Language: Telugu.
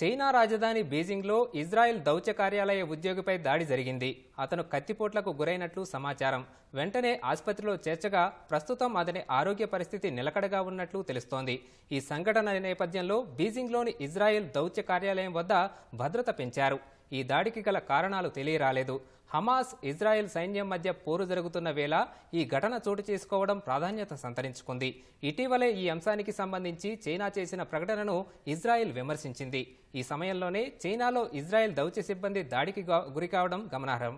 చైనా రాజధాని బీజింగ్లో ఇజ్రాయెల్ దౌత్య కార్యాలయ ఉద్యోగిపై దాడి జరిగింది అతను కత్తిపోట్లకు గురైనట్లు సమాచారం వెంటనే ఆసుపత్రిలో చేర్చగా ప్రస్తుతం అతని ఆరోగ్య పరిస్థితి నిలకడగా ఉన్నట్లు తెలుస్తోంది ఈ సంఘటన నేపథ్యంలో బీజింగ్లోని ఇజ్రాయెల్ దౌత్య కార్యాలయం వద్ద భద్రత పెంచారు ఈ దాడికి గల కారణాలు తెలియరాలేదు హమాస్ ఇజ్రాయెల్ సైన్యం మధ్య పోరు జరుగుతున్న వేళ ఈ ఘటన చోటు చేసుకోవడం ప్రాధాన్యత సంతరించుకుంది ఇటీవలే ఈ అంశానికి సంబంధించి చైనా చేసిన ప్రకటనను ఇజ్రాయెల్ విమర్శించింది ఈ సమయంలోనే చైనాలో ఇజ్రాయెల్ దౌత్య సిబ్బంది దాడికి గురికావడం గమనార్హం